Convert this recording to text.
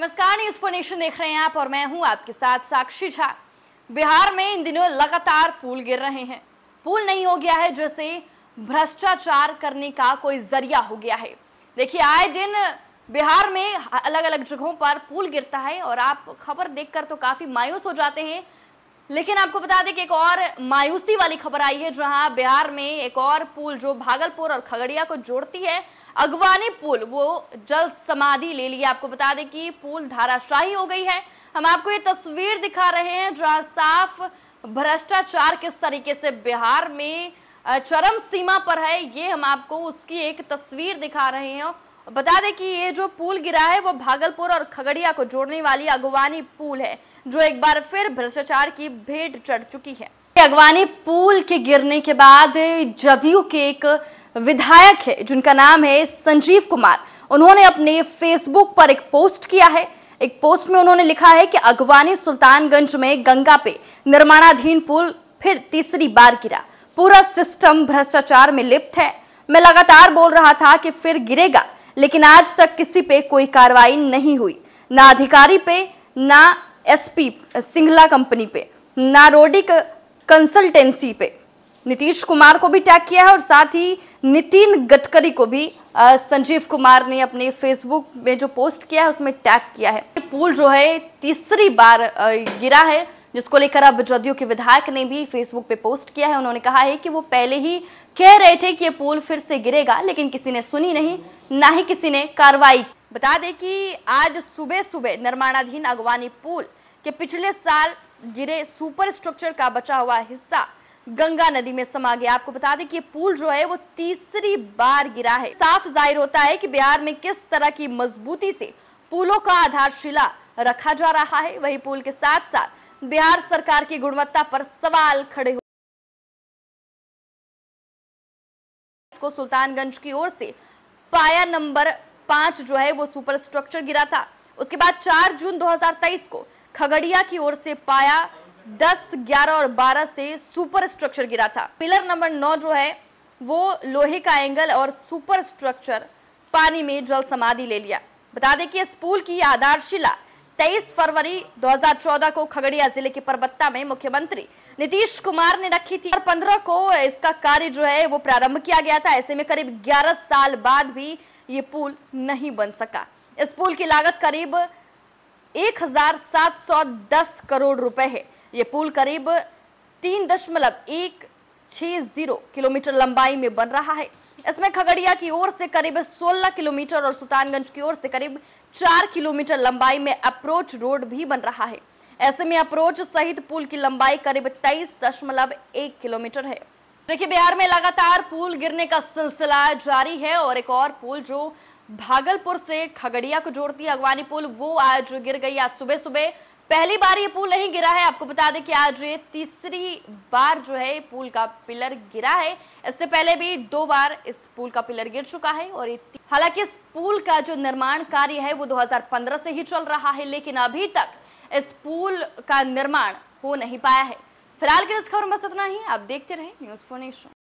नमस्कार न्यूज पर नेशन देख रहे हैं आप और मैं हूं आपके साथ साक्षी झा बिहार में इन दिनों लगातार पुल गिर रहे हैं पुल नहीं हो गया है जैसे भ्रष्टाचार करने का कोई जरिया हो गया है देखिए आए दिन बिहार में अलग अलग जगहों पर पुल गिरता है और आप खबर देखकर तो काफी मायूस हो जाते हैं लेकिन आपको बता दें कि एक और मायूसी वाली खबर आई है जहां बिहार में एक और पुल जो भागलपुर और खगड़िया को जोड़ती है अगवानी पुल वो जल समाधि ले लिया आपको बता दें कि पुल धाराशाही हो गई है हम आपको ये तस्वीर दिखा रहे हैं जहां साफ भ्रष्टाचार किस तरीके से बिहार में चरम सीमा पर है ये हम आपको उसकी एक तस्वीर दिखा रहे हैं बता दें कि ये जो पुल गिरा है वो भागलपुर और खगड़िया को जोड़ने वाली अगवानी पुल है जो एक बार फिर भ्रष्टाचार की भेंट चढ़ चुकी है अगवानी पुल के गिरने के बाद जदयू के एक विधायक है जिनका नाम है संजीव कुमार उन्होंने अपने फेसबुक पर एक पोस्ट किया है एक पोस्ट में उन्होंने लिखा है कि अगवानी सुल्तानगंज में गंगा पे निर्माणाधीन पुल फिर तीसरी बार गिरा पूरा सिस्टम भ्रष्टाचार में लिप्त है मैं लगातार बोल रहा था कि फिर गिरेगा लेकिन आज तक किसी पे कोई कार्रवाई नहीं हुई ना अधिकारी पे ना एसपी सिंगला कंपनी पे ना रोडिक कंसल्टेंसी पे नीतीश कुमार को भी टैग किया है और साथ ही नितिन गडकरी को भी संजीव कुमार ने अपने फेसबुक में जो पोस्ट किया है उसमें टैग किया है पुल जो है तीसरी बार गिरा है जिसको लेकर अब जदयू के विधायक ने भी फेसबुक पे पोस्ट किया है उन्होंने कहा है कि वो पहले ही कह रहे थे कि ये पुल फिर से गिरेगा लेकिन किसी ने सुनी नहीं ना ही किसी ने कार्रवाई बता दें कि आज सुबह सुबह निर्माणाधीन अगवानी पुल के पिछले साल गिरे सुपर स्ट्रक्चर का बचा हुआ हिस्सा गंगा नदी में समा गया आपको बता दें कि ये पुल जो है वो तीसरी बार गिरा है साफ जाहिर होता है कि बिहार में किस तरह की मजबूती से पुलों का आधारशिला रखा जा रहा है वही पुल के साथ साथ बिहार सरकार की गुणवत्ता पर सवाल खड़े इसको सुल्तानगंज की ओर से पाया नंबर पांच जो है वो सुपर स्ट्रक्चर गिरा था उसके बाद चार जून दो को खगड़िया की ओर से पाया दस ग्यारह और बारह से सुपर स्ट्रक्चर गिरा था पिलर नंबर नौ जो है वो लोहे का एंगल और सुपर स्ट्रक्चर पानी में जल समाधि ले लिया बता दें कि इस पुल की आधारशिला 23 फरवरी 2014 को खगड़िया जिले के परबत्ता में मुख्यमंत्री नीतीश कुमार ने रखी थी और 15 को इसका कार्य जो है वो प्रारंभ किया गया था ऐसे में करीब 11 साल बाद भी ये पुल नहीं बन सका इस पुल की लागत करीब 1710 करोड़ रुपए है ये पुल करीब तीन दशमलव एक छह जीरो किलोमीटर लंबाई में बन रहा है इसमें खगड़िया की ओर से करीब 16 किलोमीटर और सुल्तानगंज की ओर से करीब 4 किलोमीटर लंबाई में अप्रोच रोड भी बन रहा है ऐसे में अप्रोच सहित पुल की लंबाई करीब तेईस दशमलव एक किलोमीटर है देखिए बिहार में लगातार पुल गिरने का सिलसिला जारी है और एक और पुल जो भागलपुर से खगड़िया को जोड़ती है अगवानी पुल वो आज गिर गई आज सुबह सुबह पहली बार ये पुल नहीं गिरा है आपको बता दें कि आज ये तीसरी बार जो है पुल का पिलर गिरा है इससे पहले भी दो बार इस पुल का पिलर गिर चुका है और हालांकि इस पुल का जो निर्माण कार्य है वो 2015 से ही चल रहा है लेकिन अभी तक इस पुल का निर्माण हो नहीं पाया है फिलहाल के इस खबर में बस इतना ही आप देखते रहे न्यूज नेशन